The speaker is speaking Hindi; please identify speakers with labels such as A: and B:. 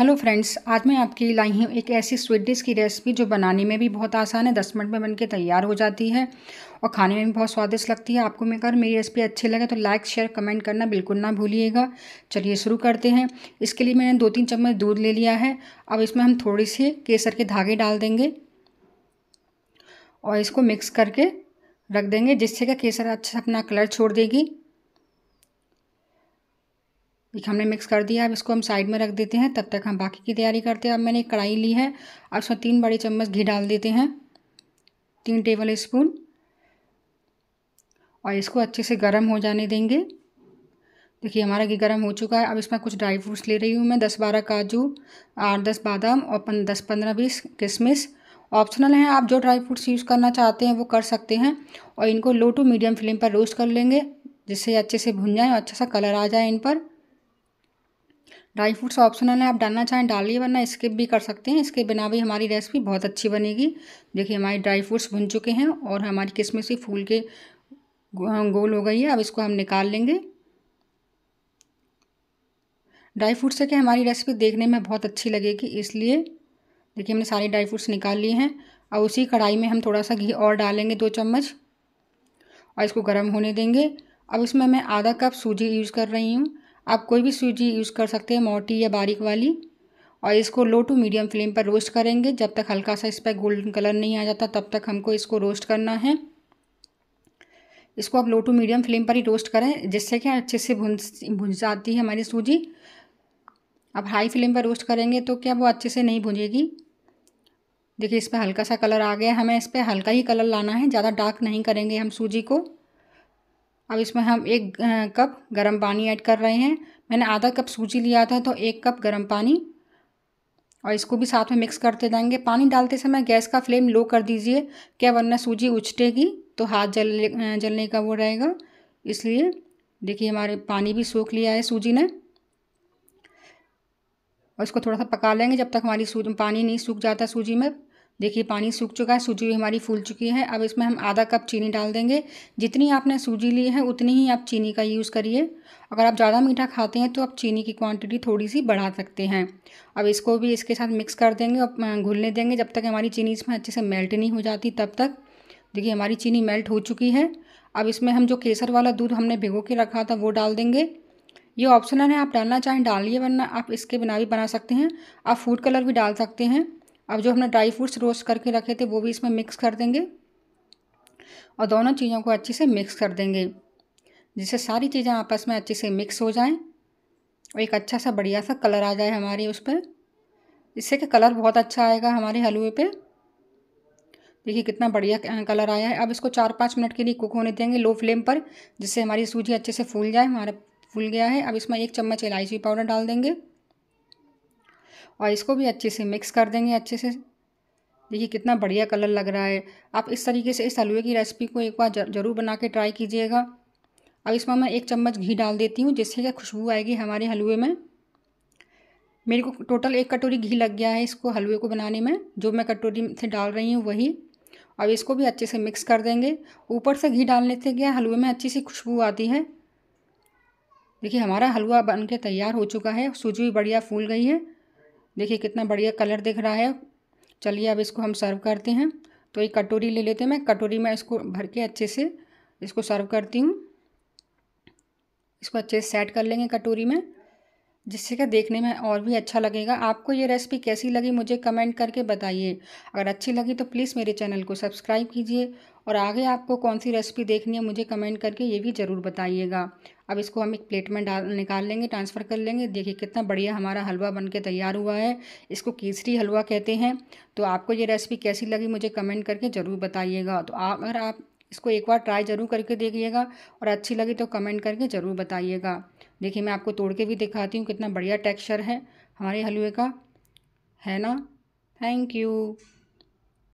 A: हेलो फ्रेंड्स आज मैं आपके लिए लाई हूँ एक ऐसी स्वीट डिश की रेसिपी जो बनाने में भी बहुत आसान है दस मिनट में बनके तैयार हो जाती है और खाने में भी बहुत स्वादिष्ट लगती है आपको मैं अगर मेरी रेसिपी अच्छी लगे तो लाइक शेयर कमेंट करना बिल्कुल ना भूलिएगा चलिए शुरू करते हैं इसके लिए मैंने दो तीन चम्मच दूध ले लिया है अब इसमें हम थोड़ी सी केसर के धागे डाल देंगे और इसको मिक्स करके रख देंगे जिससे कि केसर अच्छा अपना कलर छोड़ देगी देखिए हमने मिक्स कर दिया अब इसको हम साइड में रख देते हैं तब तक हम बाकी की तैयारी करते हैं अब मैंने कढ़ाई ली है अब इसमें तीन बड़े चम्मच घी डाल देते हैं तीन टेबल स्पून और इसको अच्छे से गर्म हो जाने देंगे देखिए हमारा घी गर्म हो चुका है अब इसमें कुछ ड्राई फ्रूट्स ले रही हूँ मैं दस बारह काजू आठ दस बादाम और पन, दस पंद्रह बीस किशमिश ऑप्शनल हैं आप जो ड्राई फ्रूट्स यूज़ करना चाहते हैं वो कर सकते हैं और इनको लो टू मीडियम फ्लेम पर रोस्ट कर लेंगे जिससे अच्छे से भुन जाएँ और अच्छा सा कलर आ जाए इन पर ड्राई फ्रूट्स ऑप्शनल है आप डालना चाहें डालिए वरना स्किप भी कर सकते हैं इसके बिना भी हमारी रेसिपी बहुत अच्छी बनेगी देखिए हमारे ड्राई फ्रूट्स भुन चुके हैं और हमारी से फूल के हाँ, गोल हो गई है अब इसको हम निकाल लेंगे ड्राई फ्रूट्स से क्या हमारी रेसिपी देखने में बहुत अच्छी लगेगी इसलिए देखिए हमने सारे ड्राई फ्रूट्स निकाल लिए हैं और उसी कढ़ाई में हम थोड़ा सा घी और डालेंगे दो चम्मच और इसको गर्म होने देंगे अब इसमें मैं आधा कप सूजी यूज़ कर रही हूँ आप कोई भी सूजी यूज़ कर सकते हैं मोटी या बारीक वाली और इसको लो टू मीडियम फ्लेम पर रोस्ट करेंगे जब तक हल्का सा इस पर गोल्डन कलर नहीं आ जाता तब तक हमको इसको रोस्ट करना है इसको आप लो टू मीडियम फ्लेम पर ही रोस्ट करें जिससे कि अच्छे से भुन भुन जाती है हमारी सूजी अब हाई फ्लेम पर रोस्ट करेंगे तो क्या वो अच्छे से नहीं भुंजेगी देखिए इस पर हल्का सा कलर आ गया हमें इस पर हल्का ही कलर लाना है ज़्यादा डार्क नहीं करेंगे हम सूजी को अब इसमें हम एक कप गरम पानी ऐड कर रहे हैं मैंने आधा कप सूजी लिया था तो एक कप गरम पानी और इसको भी साथ में मिक्स करते जाएंगे पानी डालते समय गैस का फ्लेम लो कर दीजिए क्या वरना सूजी उछटेगी तो हाथ जल जलने का वो रहेगा इसलिए देखिए हमारे पानी भी सूख लिया है सूजी ने और इसको थोड़ा सा पका लेंगे जब तक हमारी सूजी पानी नहीं सूख जाता सूजी में देखिए पानी सूख चुका है सूजी भी हमारी फूल चुकी है अब इसमें हम आधा कप चीनी डाल देंगे जितनी आपने सूजी ली है उतनी ही आप चीनी का यूज़ करिए अगर आप ज़्यादा मीठा खाते हैं तो आप चीनी की क्वांटिटी थोड़ी सी बढ़ा सकते हैं अब इसको भी इसके साथ मिक्स कर देंगे और घुलने देंगे जब तक हमारी चीनी इसमें अच्छे से मेल्ट नहीं हो जाती तब तक देखिए हमारी चीनी मेल्ट हो चुकी है अब इसमें हम जो केसर वाला दूध हमने भिगो के रखा था वो डाल देंगे ये ऑप्शनल है आप डालना चाहें डालिए वरना आप इसके बिना भी बना सकते हैं आप फूड कलर भी डाल सकते हैं अब जो हमने ड्राई फ्रूट्स रोस्ट करके रखे थे वो भी इसमें मिक्स कर देंगे और दोनों चीज़ों को अच्छे से मिक्स कर देंगे जिससे सारी चीज़ें आपस में अच्छे से मिक्स हो जाएं और एक अच्छा सा बढ़िया सा कलर आ जाए हमारी उस पर इससे कि कलर बहुत अच्छा आएगा हमारे हलवे पे देखिए कितना बढ़िया कलर आया है अब इसको चार पाँच मिनट के लिए कुक होने देंगे लो फ्लेम पर जिससे हमारी सूजी अच्छे से फूल जाए हमारा फूल गया है अब इसमें एक चम्मच इलायची पाउडर डाल देंगे और इसको भी अच्छे से मिक्स कर देंगे अच्छे से देखिए कितना बढ़िया कलर लग रहा है आप इस तरीके से इस हलवे की रेसिपी को एक बार ज़रूर बना के ट्राई कीजिएगा अब इसमें मैं एक चम्मच घी डाल देती हूँ जिससे क्या खुशबू आएगी हमारे हलवे में मेरे को टोटल एक कटोरी घी लग गया है इसको हलवे को बनाने में जो मैं कटोरी से डाल रही हूँ वही अब इसको भी अच्छे से मिक्स कर देंगे ऊपर से घी डालने से क्या हलवे में अच्छी सी खुशबू आती है देखिए हमारा हलवा बन के तैयार हो चुका है सूजी भी बढ़िया फूल गई है देखिए कितना बढ़िया कलर दिख रहा है चलिए अब इसको हम सर्व करते हैं तो ये कटोरी ले लेते हैं मैं कटोरी में इसको भर के अच्छे से इसको सर्व करती हूँ इसको अच्छे से सेट कर लेंगे कटोरी में जिससे कि देखने में और भी अच्छा लगेगा आपको ये रेसिपी कैसी लगी मुझे कमेंट करके बताइए अगर अच्छी लगी तो प्लीज़ मेरे चैनल को सब्सक्राइब कीजिए और आगे आपको कौन सी रेसिपी देखनी है मुझे कमेंट करके ये भी ज़रूर बताइएगा अब इसको हम एक प्लेट में डाल निकाल लेंगे ट्रांसफ़र कर लेंगे देखिए कितना बढ़िया हमारा हलवा बनके तैयार हुआ है इसको केसरी हलवा कहते हैं तो आपको ये रेसिपी कैसी लगी मुझे कमेंट करके ज़रूर बताइएगा तो आप अगर आप इसको एक बार ट्राई ज़रूर करके देखिएगा और अच्छी लगी तो कमेंट करके ज़रूर बताइएगा देखिए मैं आपको तोड़ के भी दिखाती हूँ कितना बढ़िया टेक्स्चर है हमारे हलवे का है ना थैंक यू